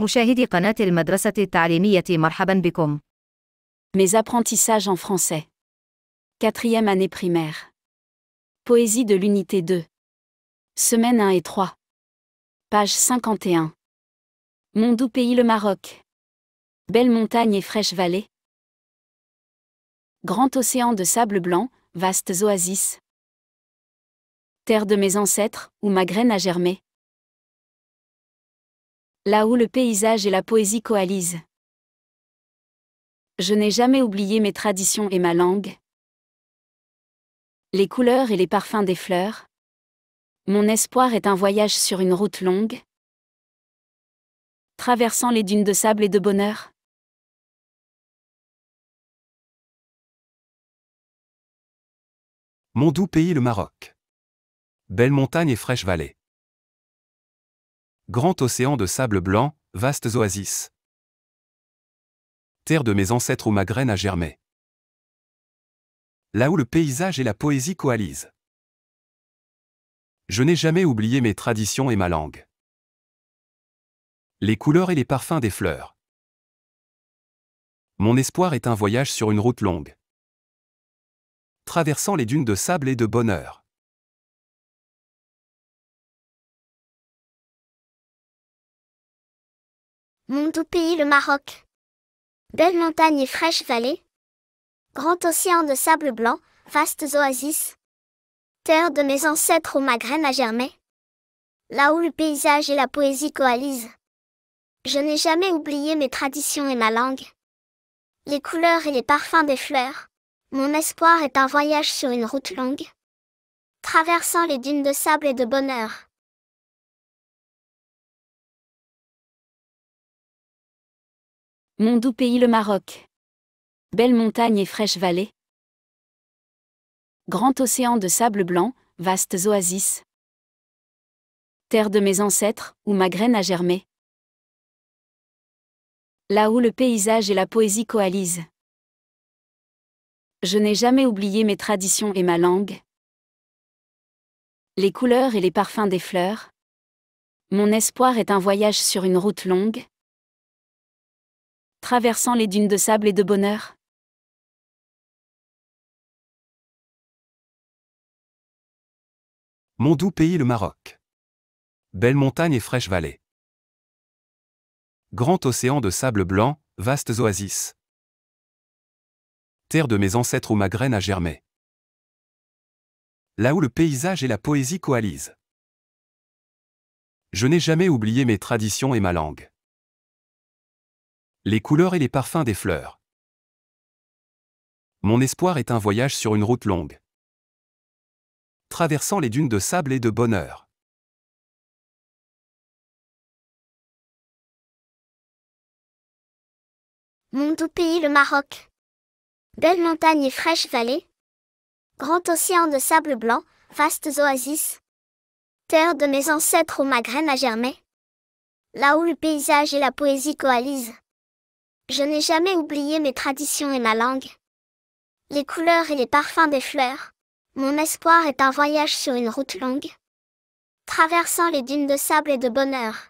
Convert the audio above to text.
Mes apprentissages en français. Quatrième année primaire. Poésie de l'unité 2. Semaine 1 et 3. Page 51. Mon doux pays le Maroc. Belle montagne et fraîche vallée. Grand océan de sable blanc, vastes oasis. Terre de mes ancêtres, où ma graine a germé là où le paysage et la poésie coalisent. Je n'ai jamais oublié mes traditions et ma langue. Les couleurs et les parfums des fleurs. Mon espoir est un voyage sur une route longue. Traversant les dunes de sable et de bonheur. Mon doux pays le Maroc. Belle montagne et fraîche vallée grand océan de sable blanc, vastes oasis. Terre de mes ancêtres où ma graine a germé. Là où le paysage et la poésie coalisent. Je n'ai jamais oublié mes traditions et ma langue. Les couleurs et les parfums des fleurs. Mon espoir est un voyage sur une route longue. Traversant les dunes de sable et de bonheur. Mon doux pays le Maroc. Belle montagne et fraîche vallées. Grand océan de sable blanc, vastes oasis. Terre de mes ancêtres où ma graine a germé. Là où le paysage et la poésie coalisent. Je n'ai jamais oublié mes traditions et ma langue. Les couleurs et les parfums des fleurs. Mon espoir est un voyage sur une route longue. Traversant les dunes de sable et de bonheur. Mon doux pays le Maroc. Belle montagne et fraîche vallée. Grand océan de sable blanc, vastes oasis. Terre de mes ancêtres, où ma graine a germé. Là où le paysage et la poésie coalisent. Je n'ai jamais oublié mes traditions et ma langue. Les couleurs et les parfums des fleurs. Mon espoir est un voyage sur une route longue, traversant les dunes de sable et de bonheur Mon doux pays le Maroc. Belle montagne et fraîche vallée. Grand océan de sable blanc, vastes oasis. Terre de mes ancêtres où ma graine a germé. Là où le paysage et la poésie coalisent. Je n'ai jamais oublié mes traditions et ma langue les couleurs et les parfums des fleurs. Mon espoir est un voyage sur une route longue. Traversant les dunes de sable et de bonheur. Mon tout pays, le Maroc. Belles montagnes et fraîches vallées. Grand océan de sable blanc, vastes oasis. Terre de mes ancêtres où ma graine a germé. Là où le paysage et la poésie coalisent. Je n'ai jamais oublié mes traditions et ma langue. Les couleurs et les parfums des fleurs. Mon espoir est un voyage sur une route longue, traversant les dunes de sable et de bonheur.